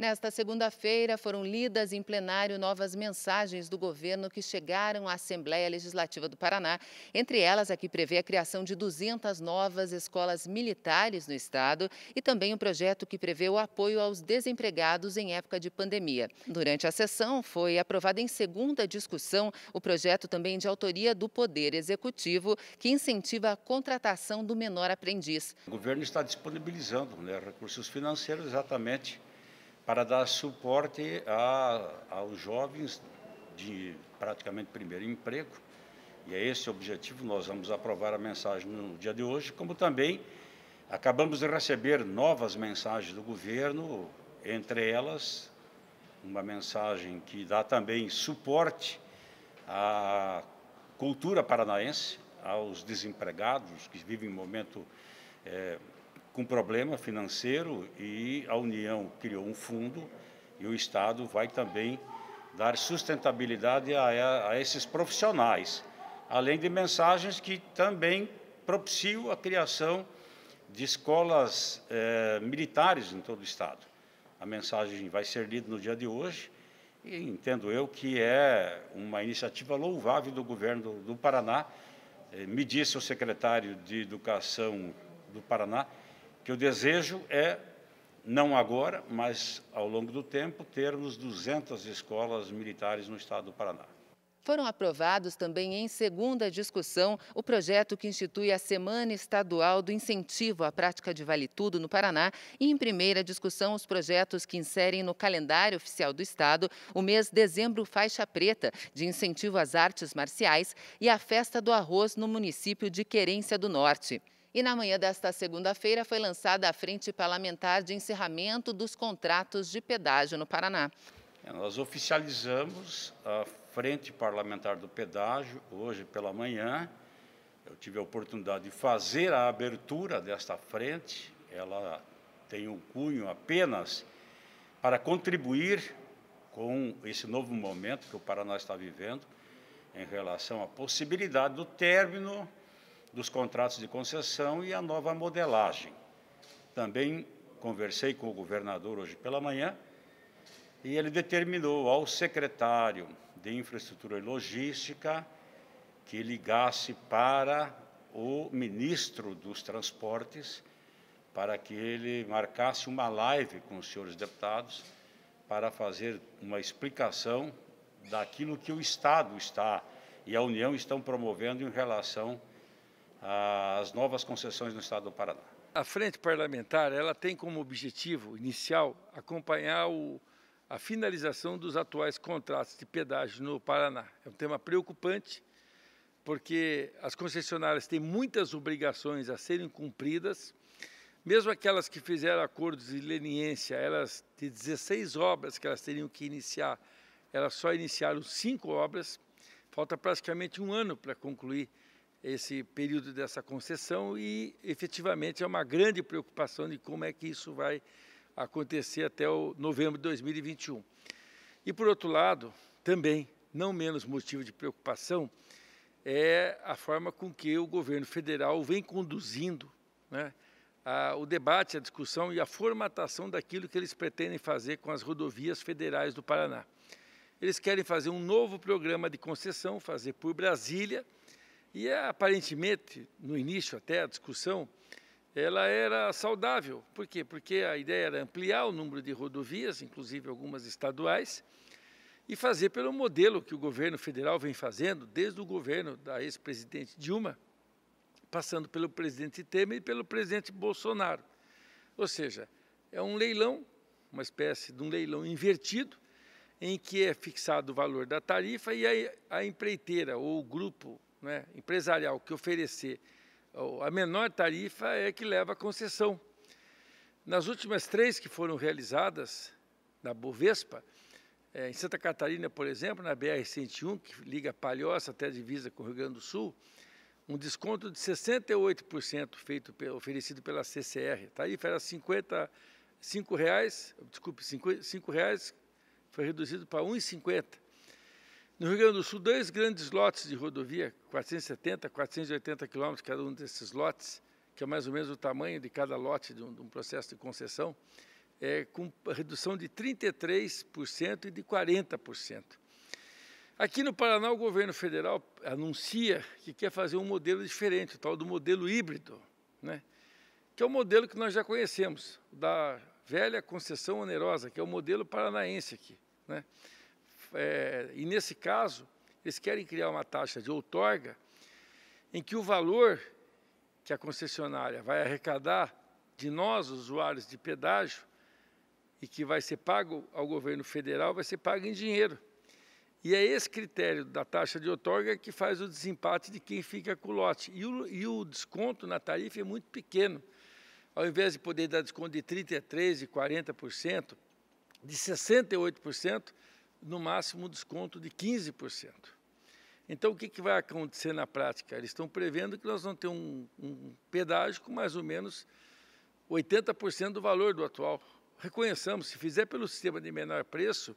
Nesta segunda-feira, foram lidas em plenário novas mensagens do governo que chegaram à Assembleia Legislativa do Paraná. Entre elas, a que prevê a criação de 200 novas escolas militares no Estado e também o um projeto que prevê o apoio aos desempregados em época de pandemia. Durante a sessão, foi aprovado em segunda discussão o projeto também de autoria do Poder Executivo, que incentiva a contratação do menor aprendiz. O governo está disponibilizando né, recursos financeiros exatamente para dar suporte a, aos jovens de praticamente primeiro emprego. E é esse o objetivo, nós vamos aprovar a mensagem no dia de hoje, como também acabamos de receber novas mensagens do governo, entre elas uma mensagem que dá também suporte à cultura paranaense, aos desempregados que vivem um momento é, com problema financeiro e a União criou um fundo e o Estado vai também dar sustentabilidade a, a esses profissionais, além de mensagens que também propiciam a criação de escolas eh, militares em todo o Estado. A mensagem vai ser lida no dia de hoje e entendo eu que é uma iniciativa louvável do governo do, do Paraná. Eh, me disse o secretário de Educação do Paraná que o desejo é, não agora, mas ao longo do tempo, termos 200 escolas militares no estado do Paraná. Foram aprovados também em segunda discussão o projeto que institui a Semana Estadual do Incentivo à Prática de Vale Tudo no Paraná e em primeira discussão os projetos que inserem no calendário oficial do Estado o mês dezembro faixa preta de incentivo às artes marciais e a Festa do Arroz no município de Querência do Norte. E na manhã desta segunda-feira foi lançada a Frente Parlamentar de Encerramento dos Contratos de Pedágio no Paraná. É, nós oficializamos a Frente Parlamentar do Pedágio hoje pela manhã. Eu tive a oportunidade de fazer a abertura desta frente. Ela tem um cunho apenas para contribuir com esse novo momento que o Paraná está vivendo em relação à possibilidade do término dos contratos de concessão e a nova modelagem. Também conversei com o governador hoje pela manhã e ele determinou ao secretário de Infraestrutura e Logística que ligasse para o ministro dos Transportes para que ele marcasse uma live com os senhores deputados para fazer uma explicação daquilo que o Estado está e a União estão promovendo em relação as novas concessões no estado do Paraná. A frente parlamentar, ela tem como objetivo inicial acompanhar o, a finalização dos atuais contratos de pedágio no Paraná. É um tema preocupante, porque as concessionárias têm muitas obrigações a serem cumpridas. Mesmo aquelas que fizeram acordos de leniência, elas de 16 obras que elas teriam que iniciar, elas só iniciaram cinco obras. Falta praticamente um ano para concluir esse período dessa concessão e efetivamente é uma grande preocupação de como é que isso vai acontecer até o novembro de 2021. E por outro lado, também não menos motivo de preocupação é a forma com que o governo federal vem conduzindo né, a, o debate, a discussão e a formatação daquilo que eles pretendem fazer com as rodovias federais do Paraná. Eles querem fazer um novo programa de concessão, fazer por Brasília, e aparentemente, no início até a discussão, ela era saudável. Por quê? Porque a ideia era ampliar o número de rodovias, inclusive algumas estaduais, e fazer pelo modelo que o governo federal vem fazendo, desde o governo da ex-presidente Dilma, passando pelo presidente Temer e pelo presidente Bolsonaro. Ou seja, é um leilão, uma espécie de um leilão invertido, em que é fixado o valor da tarifa e a, a empreiteira ou o grupo né, empresarial que oferecer a menor tarifa é que leva à concessão. Nas últimas três que foram realizadas na Bovespa, é, em Santa Catarina, por exemplo, na BR-101, que liga Palhoça até a divisa com o Rio Grande do Sul, um desconto de 68% feito, oferecido pela CCR. A tarifa era R$ 5,00, desculpe, R$ reais, foi reduzido para R$ 1,50. No Rio Grande do Sul, dois grandes lotes de rodovia, 470, 480 quilômetros cada um desses lotes, que é mais ou menos o tamanho de cada lote de um, de um processo de concessão, é, com redução de 33% e de 40%. Aqui no Paraná, o governo federal anuncia que quer fazer um modelo diferente, o tal do modelo híbrido, né? que é o modelo que nós já conhecemos, da velha concessão onerosa, que é o modelo paranaense aqui. Né? é, e nesse caso, eles querem criar uma taxa de outorga em que o valor que a concessionária vai arrecadar de nós, usuários de pedágio, e que vai ser pago ao governo federal, vai ser pago em dinheiro. E é esse critério da taxa de outorga que faz o desempate de quem fica com o lote. E o, e o desconto na tarifa é muito pequeno. Ao invés de poder dar desconto de 33%, de 40%, de 68%, no máximo um desconto de 15%. Então, o que, que vai acontecer na prática? Eles estão prevendo que nós vamos ter um, um pedágio com mais ou menos 80% do valor do atual. Reconheçamos, se fizer pelo sistema de menor preço,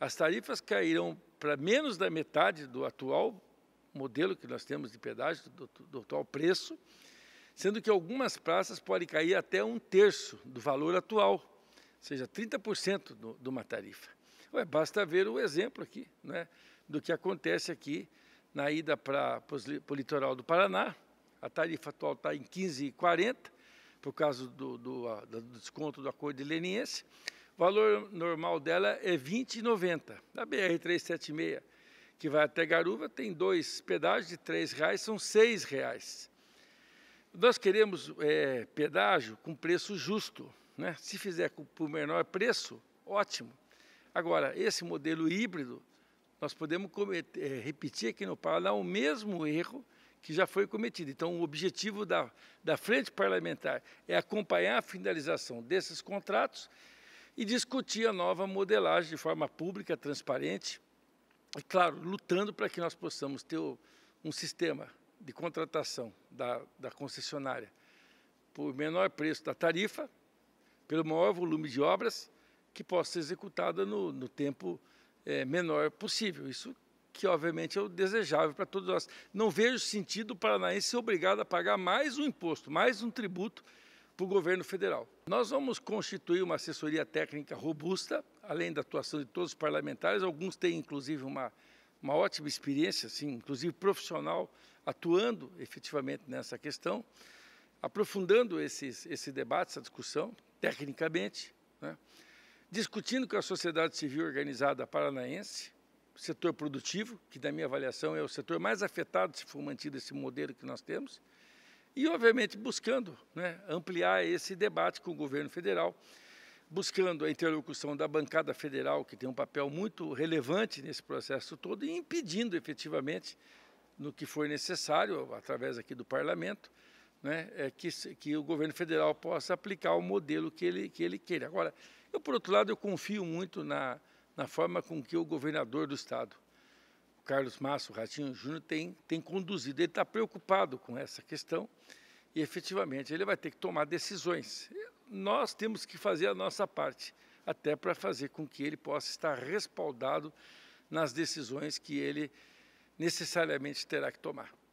as tarifas cairão para menos da metade do atual modelo que nós temos de pedágio, do, do atual preço, sendo que algumas praças podem cair até um terço do valor atual, ou seja, 30% de uma tarifa. Ué, basta ver o exemplo aqui, né, do que acontece aqui na ida para o litoral do Paraná. A tarifa atual está em 15,40, por causa do, do, do, desconto do acordo leniense. O valor normal dela é 20,90. Na BR-376, que vai até Garuva, tem dois pedágios de R$ reais, são R$ reais. Nós queremos é, pedágio com preço justo. Né? Se fizer por menor preço, ótimo. Agora, esse modelo híbrido, nós podemos cometer, eh, repetir aqui no Paraná o mesmo erro que já foi cometido. Então, o objetivo da, da frente parlamentar é acompanhar a finalização desses contratos e discutir a nova modelagem de forma pública, transparente e, claro, lutando para que nós possamos ter um sistema de contratação da, da concessionária por menor preço da tarifa, pelo maior volume de obras que possa ser executada no, no tempo é, menor possível. Isso que, obviamente, é o desejável para todos nós. Não vejo sentido o paranaense ser obrigado a pagar mais um imposto, mais um tributo para o governo federal. Nós vamos constituir uma assessoria técnica robusta, além da atuação de todos os parlamentares, alguns têm, inclusive, uma, uma ótima experiência, assim, inclusive profissional, atuando efetivamente nessa questão, aprofundando esses, esse debate, essa discussão, tecnicamente, né? discutindo com a sociedade civil organizada paranaense, setor produtivo, que da minha avaliação é o setor mais afetado se for mantido esse modelo que nós temos, e obviamente buscando né, ampliar esse debate com o governo federal, buscando a interlocução da bancada federal, que tem um papel muito relevante nesse processo todo, e impedindo efetivamente, no que for necessário, através aqui do parlamento, né, é que, que o governo federal possa aplicar o modelo que ele, que ele queira. Agora, eu, por outro lado, eu confio muito na, na forma com que o governador do Estado, o Carlos Massa, o Ratinho Júnior, tem, tem conduzido. Ele está preocupado com essa questão e, efetivamente, ele vai ter que tomar decisões. Nós temos que fazer a nossa parte, até para fazer com que ele possa estar respaldado nas decisões que ele necessariamente terá que tomar.